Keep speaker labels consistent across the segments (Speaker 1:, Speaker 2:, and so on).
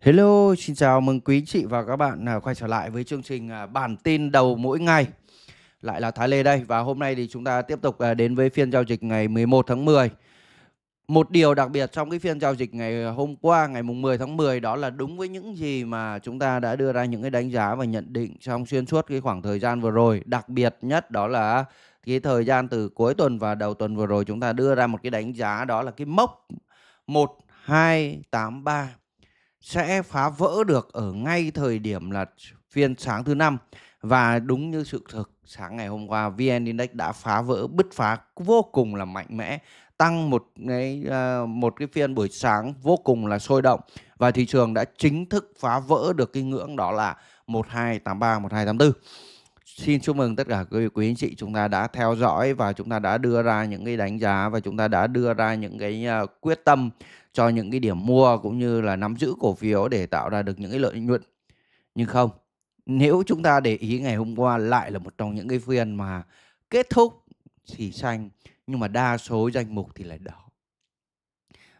Speaker 1: Hello, xin chào mừng quý chị và các bạn à, quay trở lại với chương trình à, bản tin đầu mỗi ngày. Lại là Thái Lê đây và hôm nay thì chúng ta tiếp tục à, đến với phiên giao dịch ngày 11 tháng 10. Một điều đặc biệt trong cái phiên giao dịch ngày hôm qua ngày mùng 10 tháng 10 đó là đúng với những gì mà chúng ta đã đưa ra những cái đánh giá và nhận định trong xuyên suốt cái khoảng thời gian vừa rồi, đặc biệt nhất đó là cái thời gian từ cuối tuần và đầu tuần vừa rồi chúng ta đưa ra một cái đánh giá đó là cái mốc 1283 sẽ phá vỡ được ở ngay thời điểm là phiên sáng thứ năm và đúng như sự thực sáng ngày hôm qua VN Index đã phá vỡ bứt phá vô cùng là mạnh mẽ tăng một cái ờ, một cái phiên buổi sáng vô cùng là sôi động và thị trường đã chính thức phá vỡ được cái ngưỡng đó là 1283 1284. Xin chúc mừng tất cả quý, quý anh chị chúng ta đã theo dõi và chúng ta đã đưa ra những cái đánh giá và chúng ta đã đưa ra những cái ờ, quyết tâm cho những cái điểm mua cũng như là nắm giữ cổ phiếu để tạo ra được những cái lợi nhuận nhưng không nếu chúng ta để ý ngày hôm qua lại là một trong những cái phiên mà kết thúc thì xanh nhưng mà đa số danh mục thì lại đỏ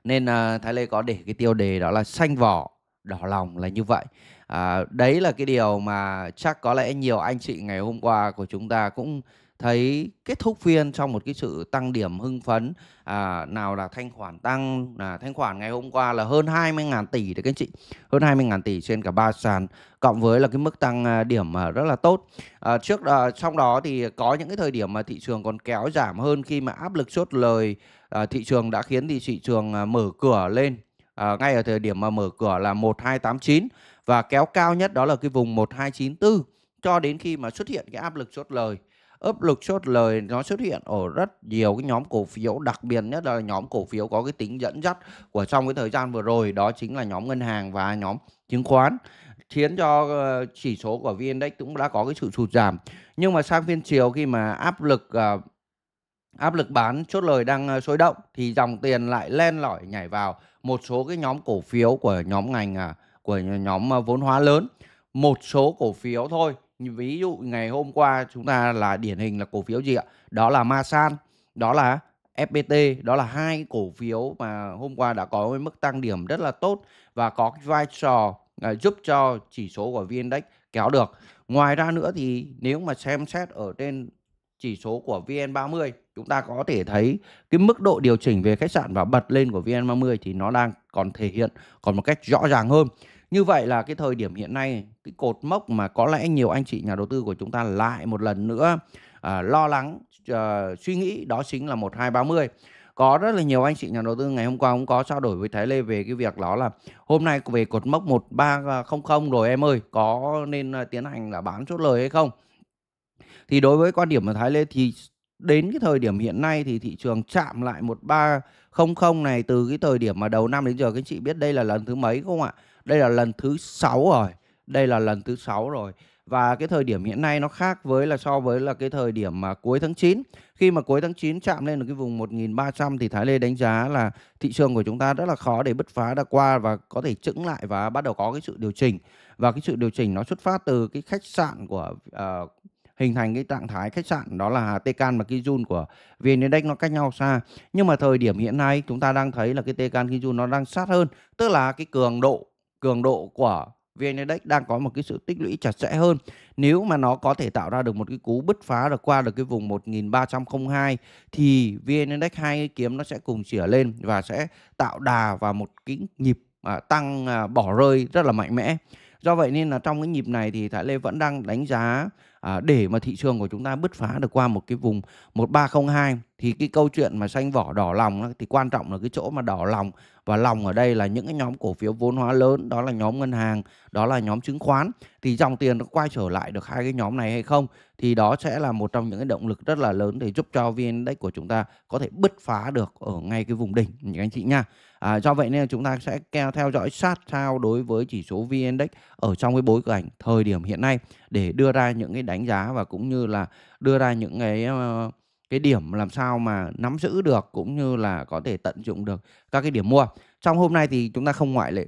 Speaker 1: nên à, thái lê có để cái tiêu đề đó là xanh vỏ đỏ lòng là như vậy à, đấy là cái điều mà chắc có lẽ nhiều anh chị ngày hôm qua của chúng ta cũng thấy kết thúc phiên trong một cái sự tăng điểm hưng phấn à, nào là thanh khoản tăng là thanh khoản ngày hôm qua là hơn 20.000 tỷ đấy các anh chị hơn 20.000 tỷ trên cả ba sàn cộng với là cái mức tăng à, điểm à, rất là tốt à, trước à, trong đó thì có những cái thời điểm mà thị trường còn kéo giảm hơn khi mà áp lực chốt lời à, thị trường đã khiến thì thị trường à, mở cửa lên à, ngay ở thời điểm mà mở cửa là 1289 và kéo cao nhất đó là cái vùng 1294 cho đến khi mà xuất hiện cái áp lực chốt lời áp lực chốt lời nó xuất hiện ở rất nhiều cái nhóm cổ phiếu đặc biệt nhất là nhóm cổ phiếu có cái tính dẫn dắt của trong cái thời gian vừa rồi đó chính là nhóm ngân hàng và nhóm chứng khoán khiến cho ờ, chỉ số của VN Index cũng đã có cái sự sụt giảm nhưng mà sang phiên chiều khi mà áp lực ờ, áp lực bán chốt lời đang ờ, sôi động thì dòng tiền lại len lỏi nhảy vào một số cái nhóm cổ phiếu của nhóm ngành à, của nhóm vốn hóa lớn một số cổ phiếu thôi ví dụ ngày hôm qua chúng ta là điển hình là cổ phiếu gì ạ đó là Masan đó là FPT đó là hai cổ phiếu mà hôm qua đã có mức tăng điểm rất là tốt và có vai trò à, giúp cho chỉ số của VN-Index kéo được. Ngoài ra nữa thì nếu mà xem xét ở trên chỉ số của VN30 chúng ta có thể thấy cái mức độ điều chỉnh về khách sạn và bật lên của VN30 thì nó đang còn thể hiện còn một cách rõ ràng hơn. Như vậy là cái thời điểm hiện nay, cái cột mốc mà có lẽ nhiều anh chị nhà đầu tư của chúng ta lại một lần nữa à, lo lắng, à, suy nghĩ đó chính là 1230 có rất là nhiều anh chị nhà đầu tư ngày hôm qua cũng có trao đổi với Thái Lê về cái việc đó là hôm nay về cột mốc 1300 rồi em ơi có nên ờ, tiến hành là bán chốt lời hay không thì đối với quan điểm của Thái Lê thì đến cái thời điểm hiện nay thì thị trường chạm lại 1300 này từ cái thời điểm mà đầu năm đến giờ các anh chị biết đây là lần thứ mấy không ạ đây là lần thứ 6 rồi đây là lần thứ 6 rồi và cái thời điểm hiện nay nó khác với là so với là cái thời điểm mà cuối tháng 9 khi mà cuối tháng 9 chạm lên được cái vùng 1.300 thì Thái Lê đánh giá là thị trường của chúng ta rất là khó để bứt phá đã qua và có thể chững lại và bắt đầu có cái sự điều chỉnh và cái sự điều chỉnh nó xuất phát từ cái khách sạn của uh, hình thành cái trạng thái khách sạn đó là Tecan và Kijun của VN Index nó cách nhau xa. Nhưng mà thời điểm hiện nay chúng ta đang thấy là cái Tecan Kijun nó đang sát hơn, tức là cái cường độ cường độ của VN Index đang có một cái sự tích lũy chặt chẽ hơn. Nếu mà nó có thể tạo ra được một cái cú bứt phá được qua được cái vùng 1302 thì VN Index hai kiếm nó sẽ cùng chỉa lên và sẽ tạo đà và một cái nhịp à, tăng à, bỏ rơi rất là mạnh mẽ do vậy nên là trong cái nhịp này thì Thái Lê vẫn đang đánh giá à, để mà thị trường của chúng ta bứt phá được qua một cái vùng 1302 thì cái câu chuyện mà xanh vỏ đỏ lòng thì quan trọng là cái chỗ mà đỏ lòng và lòng ở đây là những cái nhóm cổ phiếu vốn hóa lớn đó là nhóm ngân hàng đó là nhóm chứng khoán thì dòng tiền nó quay trở lại được hai cái nhóm này hay không thì đó sẽ là một trong những cái động lực rất là lớn để giúp cho vn index của chúng ta có thể bứt phá được ở ngay cái vùng đỉnh những anh chị nha À, do vậy nên chúng ta sẽ theo dõi sát sao đối với chỉ số VN Index ở trong cái bối cảnh thời điểm hiện nay để đưa ra những cái đánh giá và cũng như là đưa ra những cái ờ, cái điểm làm sao mà nắm giữ được cũng như là có thể tận dụng được các cái điểm mua. Trong hôm nay thì chúng ta không ngoại lệ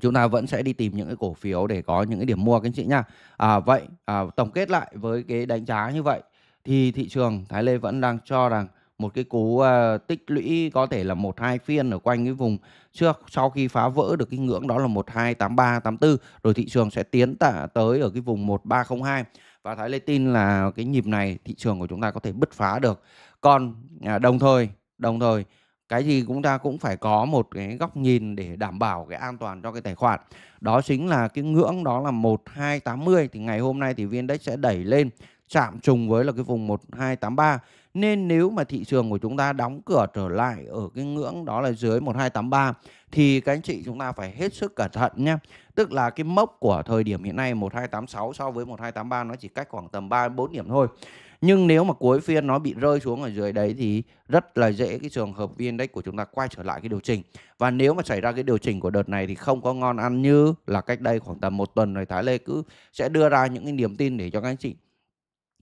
Speaker 1: chúng ta vẫn sẽ đi tìm những cái cổ phiếu để có những cái điểm mua các anh chị nha. À, vậy à, tổng kết lại với cái đánh giá như vậy thì thị trường Thái Lê vẫn đang cho rằng một cái cú à, tích lũy có thể là một hai phiên ở quanh cái vùng trước sau khi phá vỡ được cái ngưỡng đó là một hai tám ba tám bốn rồi thị trường sẽ tiến tả tới ở cái vùng một ba không hai và Thái Lê tin là cái nhịp này thị trường của chúng ta có thể bứt phá được. Còn à, đồng thời, đồng thời cái gì chúng ta cũng phải có một cái góc nhìn để đảm bảo cái an toàn cho cái tài khoản. Đó chính là cái ngưỡng đó là một hai tám mươi thì ngày hôm nay thì VN-Index sẽ đẩy lên chạm trùng với là cái vùng một hai tám ba nên nếu mà thị trường của chúng ta đóng cửa trở lại ở cái ngưỡng đó là dưới 1283 thì các anh chị chúng ta phải hết sức cẩn thận nhé. Tức là cái mốc của thời điểm hiện nay 1286 so với 1283 nó chỉ cách khoảng tầm 3 4 điểm thôi. Nhưng nếu mà cuối phiên nó bị rơi xuống ở dưới đấy thì rất là dễ cái trường hợp viên đấy của chúng ta quay trở lại cái điều chỉnh. Và nếu mà xảy ra cái điều chỉnh của đợt này thì không có ngon ăn như là cách đây khoảng tầm một tuần rồi Thái Lê cứ sẽ đưa ra những cái niềm tin để cho các anh chị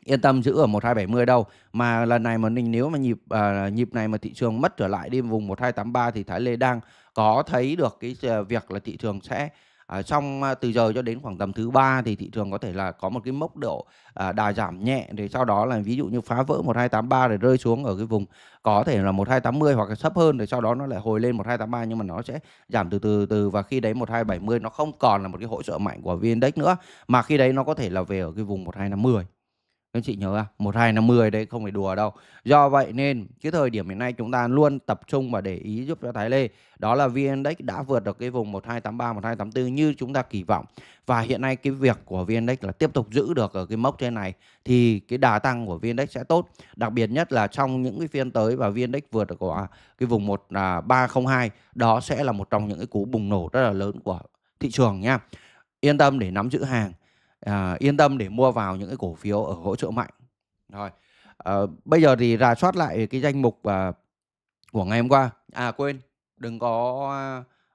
Speaker 1: yên tâm giữ ở 1270 đâu mà lần này mà mình nếu mà nhịp à, nhịp này mà thị trường mất trở lại đi vùng 1283 thì Thái Lê đang có thấy được cái à, việc là thị trường sẽ À, trong à, từ giờ cho đến khoảng tầm thứ ba thì thị trường có thể là có một cái mốc độ à, đà giảm nhẹ để sau đó là ví dụ như phá vỡ 1283 để rơi xuống ở cái vùng có thể là 1280 hoặc là thấp hơn để sau đó nó lại hồi lên 1283 nhưng mà nó sẽ giảm từ từ từ và khi đấy 1270 nó không còn là một cái hỗ trợ mạnh của VN Index nữa mà khi đấy nó có thể là về ở cái vùng 1250 các chị nhớ à một hai năm mươi đấy không phải đùa đâu do vậy nên cái thời điểm hiện nay chúng ta luôn tập trung và để ý giúp cho thái lê đó là vn index đã vượt được cái vùng 1283 1284 như chúng ta kỳ vọng và hiện nay cái việc của vn index là tiếp tục giữ được ở cái mốc trên này thì cái đà tăng của vn index sẽ tốt đặc biệt nhất là trong những cái phiên tới và vn index vượt được của à, cái vùng 1302 à, đó sẽ là một trong những cái cú bùng nổ rất là lớn của thị trường nha yên tâm để nắm giữ hàng à, yên tâm để mua vào những cái cổ phiếu ở hỗ trợ mạnh rồi à, bây giờ thì rà soát lại cái danh mục à, của ngày hôm qua à quên đừng có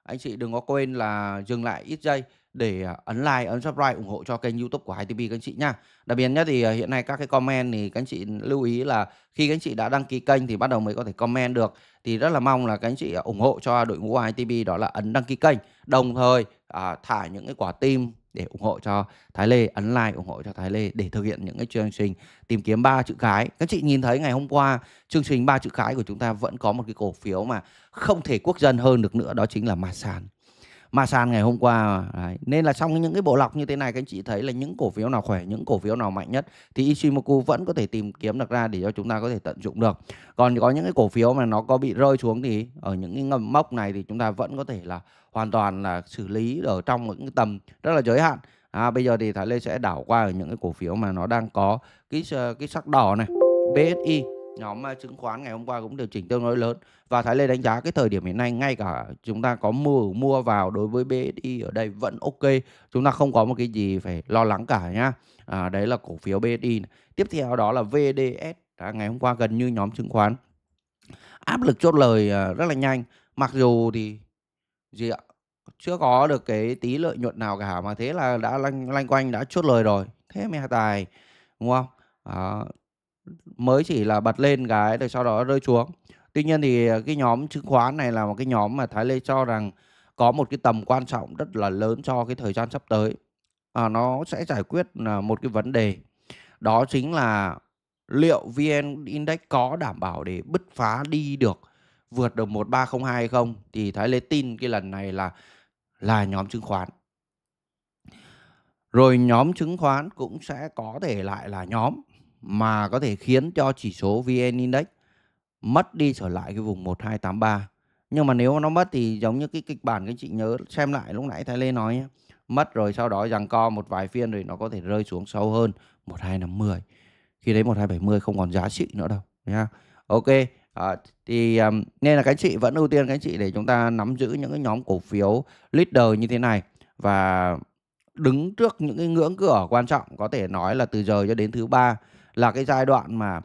Speaker 1: anh chị đừng có quên là dừng lại ít giây để ấn like, ấn subscribe ủng hộ cho kênh YouTube của HTP các anh chị nhá. Đặc biệt nhất thì à, hiện nay các cái comment thì các anh chị lưu ý là khi các anh chị đã đăng ký kênh thì bắt đầu mới có thể comment được. Thì rất là mong là các anh chị ủng hộ cho đội ngũ HTP đó là ấn đăng ký kênh, đồng thời à, thả những cái quả tim để ủng hộ cho Thái Lê, ấn like ủng hộ cho Thái Lê để thực hiện những cái chương trình tìm kiếm ba chữ cái. Các chị nhìn thấy ngày hôm qua chương trình ba chữ cái của chúng ta vẫn có một cái cổ phiếu mà không thể quốc dân hơn được nữa đó chính là Masan ma san ngày hôm qua đấy. nên là trong những cái bộ lọc như thế này các anh chị thấy là những cổ phiếu nào khỏe những cổ phiếu nào mạnh nhất thì Ichimoku vẫn có thể tìm kiếm được ra để cho chúng ta có thể tận dụng được còn có những cái cổ phiếu mà nó có bị rơi xuống thì ở những cái ngầm mốc này thì chúng ta vẫn có thể là hoàn toàn là xử lý ở trong những cái tầm rất là giới hạn à, bây giờ thì Thái Lê sẽ đảo qua ở những cái cổ phiếu mà nó đang có cái ờ, cái sắc đỏ này BSI nhóm à, chứng khoán ngày hôm qua cũng điều chỉnh tương đối lớn và Thái Lê đánh giá cái thời điểm hiện nay ngay cả chúng ta có mua mua vào đối với BSI ở đây vẫn ok chúng ta không có một cái gì phải lo lắng cả nhá à, đấy là cổ phiếu BSI tiếp theo đó là VDS à, ngày hôm qua gần như nhóm chứng khoán áp lực chốt lời à, rất là nhanh mặc dù thì gì ạ chưa có được cái tí lợi nhuận nào cả mà thế là đã lanh, lanh quanh đã chốt lời rồi thế mẹ tài đúng không à, mới chỉ là bật lên cái rồi sau đó rơi xuống tuy nhiên thì cái nhóm chứng khoán này là một cái nhóm mà thái lê cho rằng có một cái tầm quan trọng rất là lớn cho cái thời gian sắp tới à, nó sẽ giải quyết à, một cái vấn đề đó chính là liệu vn index có đảm bảo để bứt phá đi được vượt được 1302 hay không thì Thái Lê tin cái lần này là là nhóm chứng khoán. Rồi nhóm chứng khoán cũng sẽ có thể lại là nhóm mà có thể khiến cho chỉ số VN Index mất đi trở lại cái vùng 1283. Nhưng mà nếu nó mất thì giống như cái kịch bản các chị nhớ xem lại lúc nãy Thái Lê nói nhé. Mất rồi sau đó rằng co một vài phiên rồi nó có thể rơi xuống sâu hơn 1250. Khi đấy 1270 không còn giá trị nữa đâu nha. Ok, à, thì um, nên là các chị vẫn ưu tiên các chị để chúng ta nắm giữ những cái nhóm cổ phiếu leader như thế này và đứng trước những cái ngưỡng cửa quan trọng có thể nói là từ giờ cho đến thứ ba là cái giai đoạn mà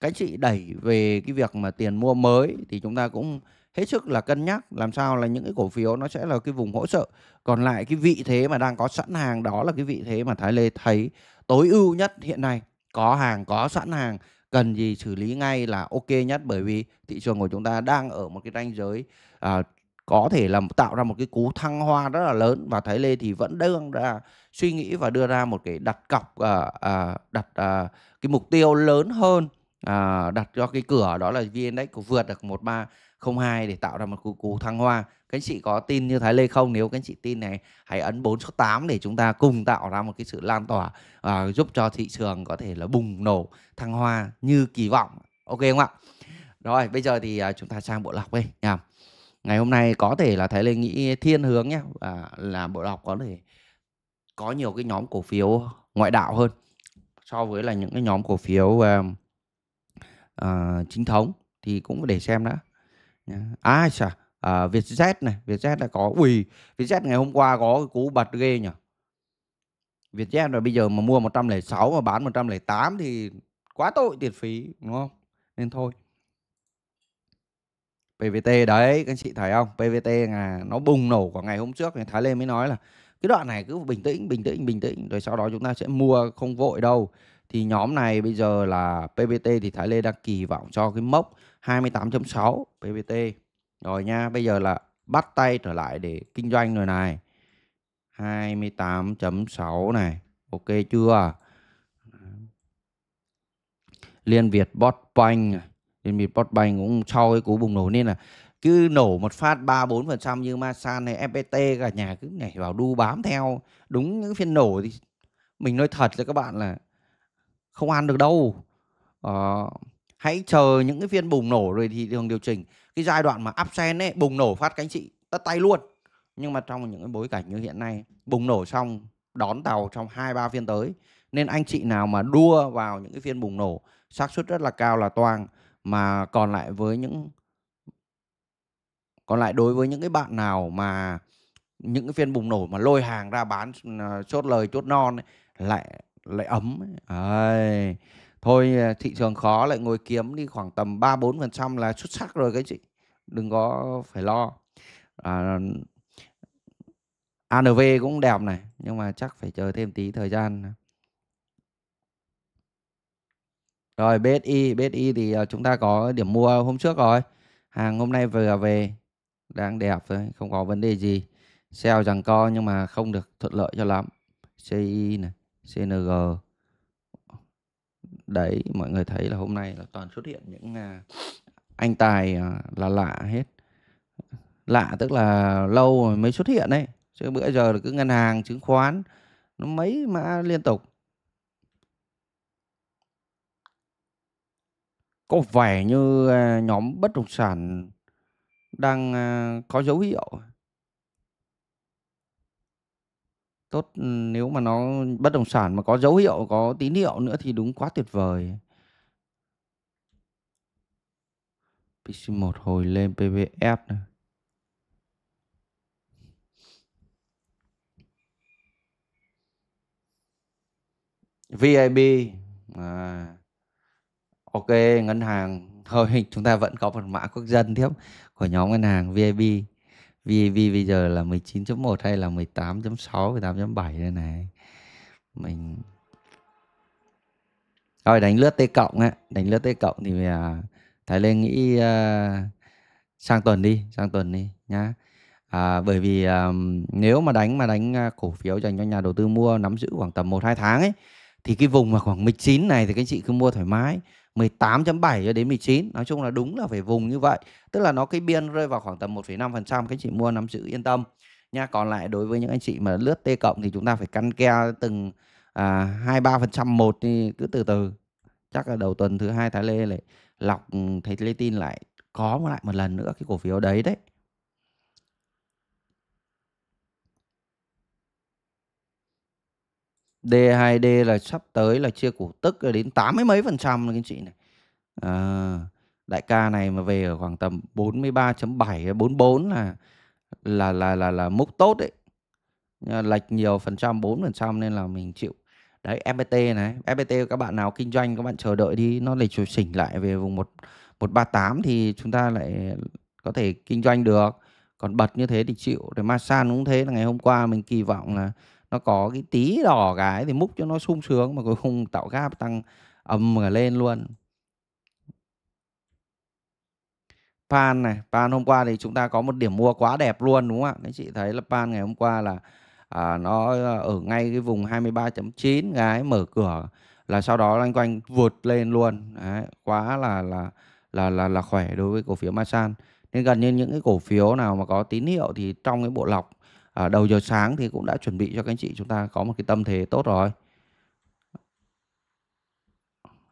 Speaker 1: các chị đẩy về cái việc mà tiền mua mới thì chúng ta cũng hết sức là cân nhắc làm sao là những cái cổ phiếu nó sẽ là cái vùng hỗ trợ còn lại cái vị thế mà đang có sẵn hàng đó là cái vị thế mà Thái Lê thấy tối ưu nhất hiện nay có hàng có sẵn hàng cần gì xử lý ngay là ok nhất bởi vì thị trường của chúng ta đang ở một cái ranh giới à, có thể là tạo ra một cái cú thăng hoa rất là lớn và Thái Lê thì vẫn đương ra suy nghĩ và đưa ra một cái đặt cọc à, à, đặt à, cái mục tiêu lớn hơn à, đặt cho cái cửa đó là VN Index vượt được 1302 để tạo ra một cú, cú thăng hoa. Các anh chị có tin như Thái Lê không? Nếu các anh chị tin này hãy ấn 4 số 8 để chúng ta cùng tạo ra một cái sự lan tỏa à, giúp cho thị trường có thể là bùng nổ thăng hoa như kỳ vọng. Ok không ạ? Rồi bây giờ thì à, chúng ta sang bộ lọc đi nha ngày hôm nay có thể là thấy lên nghĩ thiên hướng nhé à, là bộ đọc có thể có nhiều cái nhóm cổ phiếu ngoại đạo hơn so với là những cái nhóm cổ phiếu uh, uh, chính thống thì cũng để xem đã à chà à, Vietjet này Vietjet đã có ui Vietjet ngày hôm qua có cú bật ghê nhỉ Vietjet rồi bây giờ mà mua 106 mà bán 108 thì quá tội tiền phí đúng không nên thôi PVT đấy các anh chị thấy không PVT là nó bùng nổ của ngày hôm trước thì Thái Lê mới nói là cái đoạn này cứ bình tĩnh bình tĩnh bình tĩnh rồi sau đó chúng ta sẽ mua không vội đâu thì nhóm này bây giờ là PVT thì Thái Lê đang kỳ vọng cho cái mốc 28.6 PVT rồi nha bây giờ là bắt tay trở lại để kinh doanh rồi này 28.6 này ok chưa Liên Việt Bot Bank thì mình Postbank cũng sau cái cú bùng nổ nên là cứ nổ một phát 3 4% như Masan hay FPT cả nhà cứ nhảy vào đu bám theo. Đúng những phiên nổ thì mình nói thật cho các bạn là không ăn được đâu. Ờ, hãy chờ những cái phiên bùng nổ rồi thì đường điều chỉnh. Cái giai đoạn mà uptrend ấy bùng nổ phát cánh chị tất tay luôn. Nhưng mà trong những cái bối cảnh như hiện nay bùng nổ xong đón tàu trong 2 3 phiên tới nên anh chị nào mà đua vào những cái phiên bùng nổ xác suất rất là cao là toang mà còn lại với những còn lại đối với những cái bạn nào mà những cái phiên bùng nổ mà lôi hàng ra bán ờ, chốt lời chốt non ấy, lại lại ấm ấy. Ây, thôi ờ, thị trường khó lại ngồi kiếm đi khoảng tầm ba bốn phần trăm là xuất sắc rồi cái chị đừng có phải lo à, ANV cũng đẹp này nhưng mà chắc phải chờ thêm tí thời gian Rồi BSI, BSI thì ờ, chúng ta có điểm mua hôm trước rồi. Hàng hôm nay vừa về đang đẹp thôi, không có vấn đề gì. Sell rằng co nhưng mà không được thuận lợi cho lắm. CI này, CNG. Đấy, mọi người thấy là hôm nay là toàn xuất hiện những à, anh tài à, là lạ hết. Lạ tức là lâu rồi mới xuất hiện đấy. Chứ bữa giờ là cứ ngân hàng, chứng khoán nó mấy mã liên tục có vẻ như à, nhóm bất động sản đang à, có dấu hiệu tốt nếu mà nó bất động sản mà có dấu hiệu có tín hiệu nữa thì đúng quá tuyệt vời PC1 hồi lên PVF này. VIB à ok ngân hàng thôi chúng ta vẫn có một mã quốc dân tiếp của nhóm ngân hàng VIB VIB bây giờ là 19.1 hay là 18.6 18.7 đây này mình rồi đánh lướt T cộng á đánh lướt T cộng thì à, Thái Lê nghĩ à, sang tuần đi sang tuần đi nhá à, bởi vì à, nếu mà đánh mà đánh à, cổ phiếu dành cho nhà đầu tư mua nắm giữ khoảng tầm 1-2 tháng ấy thì cái vùng mà khoảng 19 này thì các anh chị cứ mua thoải mái 18.7 cho đến 19 nói chung là đúng là phải vùng như vậy tức là nó cái biên rơi vào khoảng tầm 1,5 phần trăm các anh chị mua nắm giữ yên tâm nha còn lại đối với những anh chị mà lướt T cộng thì chúng ta phải căn ke từng 2 à, 3 phần trăm một thì cứ từ từ chắc là đầu tuần thứ hai Thái Lê lại lọc ừ, thấy Lê tin lại có lại một lần nữa cái cổ phiếu đấy đấy D2D là sắp tới là chia cổ tức đến 80 mấy phần trăm các anh chị này. À, đại ca này mà về ở khoảng tầm 43.7 44 là là là là là mốc tốt đấy. Lệch nhiều phần trăm 4 phần trăm nên là mình chịu. Đấy FPT này, FPT các bạn nào kinh doanh các bạn chờ đợi đi, nó lịch chỉnh lại về vùng 1 138 thì chúng ta lại có thể kinh doanh được. Còn bật như thế thì chịu. Rồi Masan cũng thế là ngày hôm qua mình kỳ vọng là nó có cái tí đỏ cái thì múc cho nó sung sướng mà cuối cùng tạo gap tăng âm mà lên luôn pan này pan hôm qua thì chúng ta có một điểm mua quá đẹp luôn đúng không ạ các chị thấy là pan ngày hôm qua là à, nó à, ở ngay cái vùng 23.9 gái mở cửa là sau đó loanh quanh vượt lên luôn Đấy, quá là là là là là khỏe đối với cổ phiếu Masan nên gần như những cái cổ phiếu nào mà có tín hiệu thì trong cái bộ lọc à, đầu giờ sáng thì cũng đã chuẩn bị cho các anh chị chúng ta có một cái tâm thế tốt rồi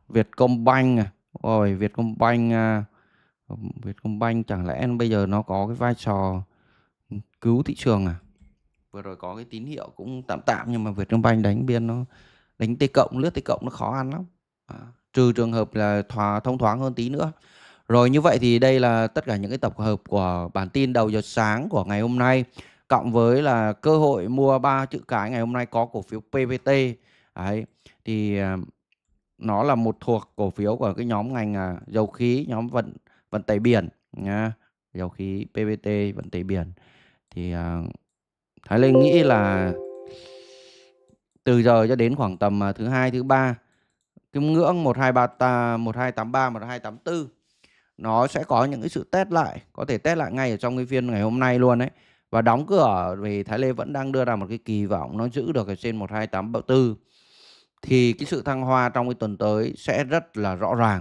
Speaker 1: Vietcombank rồi à. Vietcombank à, Vietcombank chẳng lẽ bây giờ nó có cái vai trò cứu thị trường à vừa rồi có cái tín hiệu cũng tạm tạm nhưng mà Vietcombank đánh biên nó đánh tây cộng lướt tây cộng nó khó ăn lắm à, trừ trường hợp là thỏa thông thoáng hơn tí nữa rồi như vậy thì đây là tất cả những cái tập hợp của bản tin đầu giờ sáng của ngày hôm nay cộng với là cơ hội mua ba chữ cái ngày hôm nay có cổ phiếu PVT đấy thì à, nó là một thuộc cổ phiếu của cái nhóm ngành à, dầu khí nhóm vận vận tải biển nha dầu khí PVT vận tải biển thì à, Thái Linh nghĩ là từ giờ cho đến khoảng tầm thứ hai thứ ba cái ngưỡng 123 1283 1284 nó sẽ có những cái sự test lại có thể test lại ngay ở trong cái phiên ngày hôm nay luôn đấy và đóng cửa vì Thái Lê vẫn đang đưa ra một cái kỳ vọng nó giữ được cái trên 1284 thì cái sự thăng hoa trong cái tuần tới sẽ rất là rõ ràng.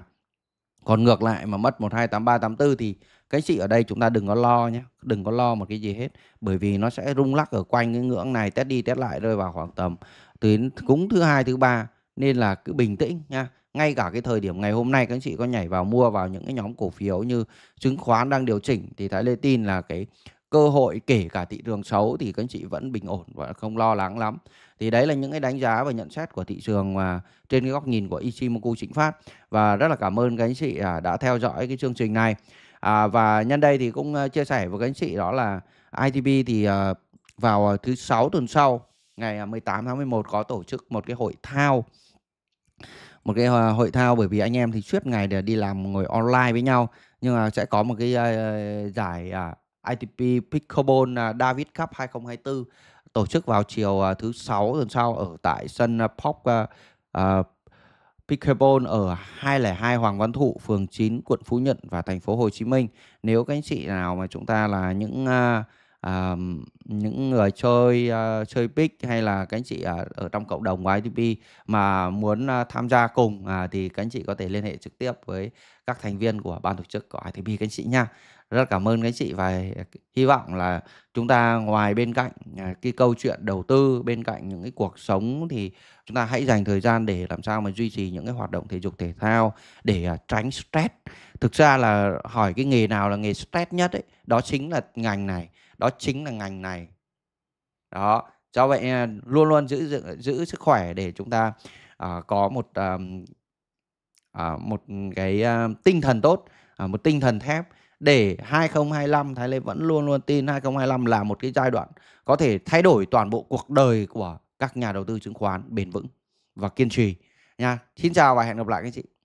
Speaker 1: Còn ngược lại mà mất 128384 thì cái chị ở đây chúng ta đừng có lo nhé, đừng có lo một cái gì hết bởi vì nó sẽ rung lắc ở quanh cái ngưỡng này test đi test lại rơi vào khoảng tầm từ cúng thứ hai thứ ba nên là cứ bình tĩnh nha ngay cả cái thời điểm ngày hôm nay các anh chị có nhảy vào mua vào những cái nhóm cổ phiếu như chứng khoán đang điều chỉnh thì Thái Lê tin là cái cơ hội kể cả thị trường xấu thì các anh chị vẫn bình ổn và không lo lắng lắm thì đấy là những cái đánh giá và nhận xét của thị trường mà trên cái góc nhìn của Ichimoku Chính Phát và rất là cảm ơn các anh chị à, đã theo dõi cái chương trình này à, và nhân đây thì cũng à, chia sẻ với các anh chị đó là ITB thì à, vào thứ sáu tuần sau ngày 18 tháng 11 có tổ chức một cái hội thao một cái hội thao bởi vì anh em thì suốt ngày để đi làm ngồi online với nhau nhưng mà sẽ có một cái giải ITP Pickleball à, David Cup 2024 tổ chức vào chiều à, thứ sáu tuần sau ở tại sân à, Pop uh, Pickleball ở 202 Hoàng Văn Thụ, phường 9, quận Phú Nhuận và thành phố Hồ Chí Minh. Nếu các anh chị nào mà chúng ta là những uh, uh, những người chơi uh, chơi pick hay là các anh chị ở, ở trong cộng đồng của ITP mà muốn uh, tham gia cùng uh, thì các anh chị có thể liên hệ trực tiếp với các thành viên của ban tổ chức của ITP các anh chị nha rất cảm ơn các chị và hy vọng là chúng ta ngoài bên cạnh à, cái câu chuyện đầu tư bên cạnh những cái cuộc sống thì chúng ta hãy dành thời gian để làm sao mà duy trì những cái hoạt động thể dục thể thao để à, tránh stress thực ra là hỏi cái nghề nào là nghề stress nhất ấy đó chính là ngành này đó chính là ngành này đó do vậy à, luôn luôn giữ giữ, giữ sức khỏe để chúng ta uh, có một um, uh, một cái uh, tinh thần tốt uh, một tinh thần thép để 2025 Thái Lê vẫn luôn luôn tin 2025 là một cái giai đoạn có thể thay đổi toàn bộ cuộc đời của các nhà đầu tư chứng khoán bền vững và kiên trì nha. Xin chào và hẹn gặp lại các anh chị.